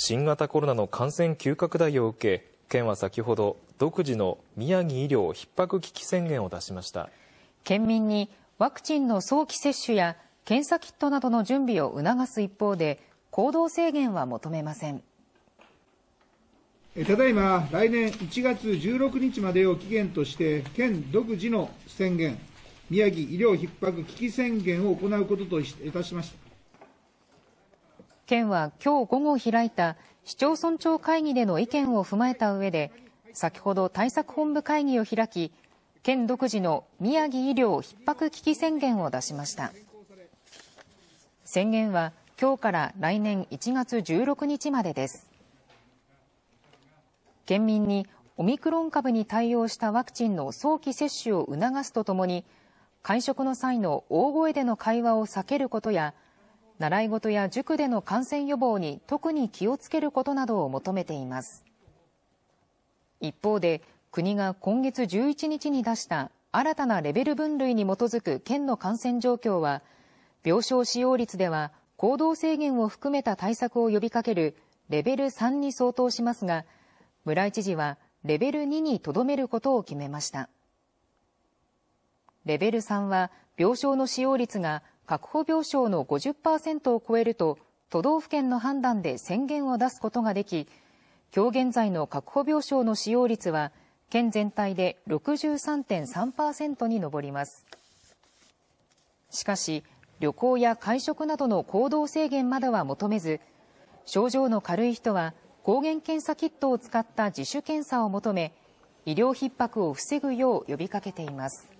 新型コロナの感染急拡大を受け県は先ほど独自の宮城医療逼迫危機宣言を出しました県民にワクチンの早期接種や検査キットなどの準備を促す一方で行動制限は求めませんただいま来年1月16日までを期限として県独自の宣言宮城医療逼迫危機宣言を行うことといたしました県は今日午後開いた市町村長会議での意見を踏まえた上で、先ほど対策本部会議を開き、県独自の宮城医療逼迫危機宣言を出しました。宣言は今日から来年1月16日までです。県民にオミクロン株に対応したワクチンの早期接種を促すとともに、会食の際の大声での会話を避けることや、習い事や塾での感染予防に特に気をつけることなどを求めています一方で国が今月11日に出した新たなレベル分類に基づく県の感染状況は病床使用率では行動制限を含めた対策を呼びかけるレベル3に相当しますが村井知事はレベル2にとどめることを決めましたレベル3は病床の使用率が確保病床の50%を超えると都道府県の判断で宣言を出すことができ今日現在の確保病床の使用率は県全体で63.3％に上りますしかし旅行や会食などの行動制限までは求めず症状の軽い人は抗原検査キットを使った自主検査を求め医療逼迫を防ぐよう呼びかけています